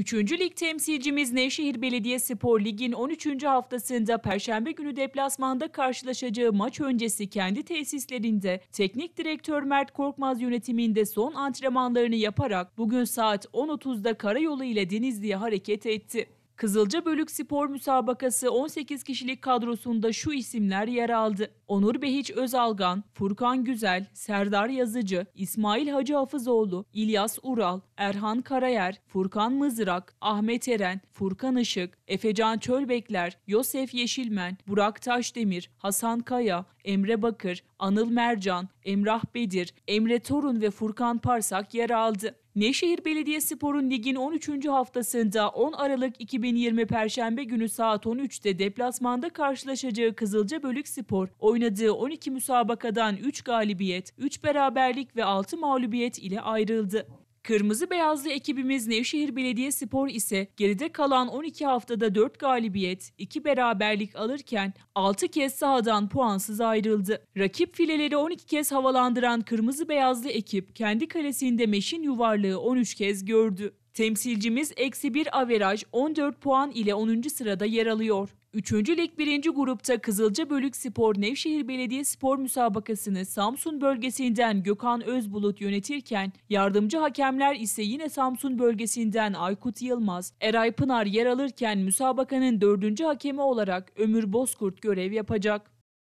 Üçüncü lig temsilcimiz Nevşehir Belediye Spor Lig'in 13. haftasında Perşembe günü deplasmanda karşılaşacağı maç öncesi kendi tesislerinde teknik direktör Mert Korkmaz yönetiminde son antrenmanlarını yaparak bugün saat 10.30'da karayolu ile Denizli'ye hareket etti. Kızılca Bölük Spor Müsabakası 18 kişilik kadrosunda şu isimler yer aldı. Onur Behiç Özalgan, Furkan Güzel, Serdar Yazıcı, İsmail Hacı Hafızoğlu, İlyas Ural, Erhan Karayer, Furkan Mızrak, Ahmet Eren, Furkan Işık, Efecan Çölbekler, Yosef Yeşilmen, Burak Taşdemir, Hasan Kaya, Emre Bakır, Anıl Mercan, Emrah Bedir, Emre Torun ve Furkan Parsak yer aldı. Nevşehir Belediyespor'un ligin 13. haftasında 10 Aralık 2020 Perşembe günü saat 13'te deplasmanda karşılaşacağı Kızılca Bölük Spor, oynadığı 12 müsabakadan 3 galibiyet, 3 beraberlik ve 6 mağlubiyet ile ayrıldı. Kırmızı beyazlı ekibimiz Nevşehir Belediye Spor ise geride kalan 12 haftada 4 galibiyet, 2 beraberlik alırken 6 kez sahadan puansız ayrıldı. Rakip fileleri 12 kez havalandıran kırmızı beyazlı ekip kendi kalesinde meşin yuvarlığı 13 kez gördü. Temsilcimiz eksi bir averaj 14 puan ile 10. sırada yer alıyor. 3. Lig 1. grupta Kızılca Bölük Spor Nevşehir Belediye Spor Müsabakası'nı Samsun bölgesinden Gökhan Özbulut yönetirken yardımcı hakemler ise yine Samsun bölgesinden Aykut Yılmaz, Eray Pınar yer alırken müsabakanın 4. hakemi olarak Ömür Bozkurt görev yapacak.